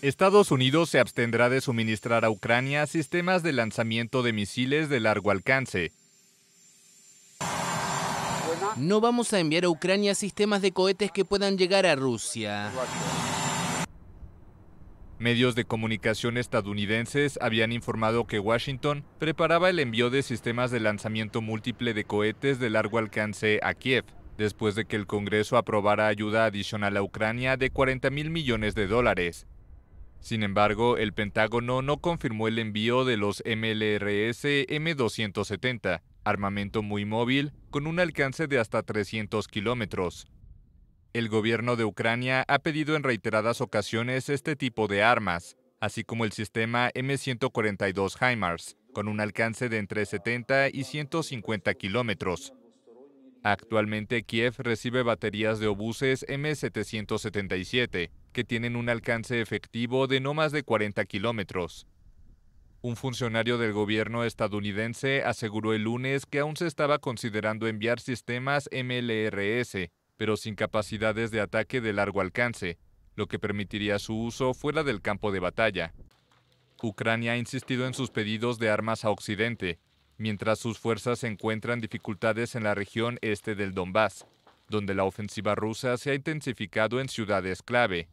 Estados Unidos se abstendrá de suministrar a Ucrania sistemas de lanzamiento de misiles de largo alcance. No vamos a enviar a Ucrania sistemas de cohetes que puedan llegar a Rusia. Medios de comunicación estadounidenses habían informado que Washington preparaba el envío de sistemas de lanzamiento múltiple de cohetes de largo alcance a Kiev, después de que el Congreso aprobara ayuda adicional a Ucrania de 40 mil millones de dólares. Sin embargo, el Pentágono no confirmó el envío de los MLRS M270, armamento muy móvil con un alcance de hasta 300 kilómetros. El gobierno de Ucrania ha pedido en reiteradas ocasiones este tipo de armas, así como el sistema M142 HIMARS, con un alcance de entre 70 y 150 kilómetros. Actualmente Kiev recibe baterías de obuses M777, que tienen un alcance efectivo de no más de 40 kilómetros. Un funcionario del gobierno estadounidense aseguró el lunes que aún se estaba considerando enviar sistemas MLRS, pero sin capacidades de ataque de largo alcance, lo que permitiría su uso fuera del campo de batalla. Ucrania ha insistido en sus pedidos de armas a Occidente, mientras sus fuerzas encuentran dificultades en la región este del Donbass, donde la ofensiva rusa se ha intensificado en ciudades clave,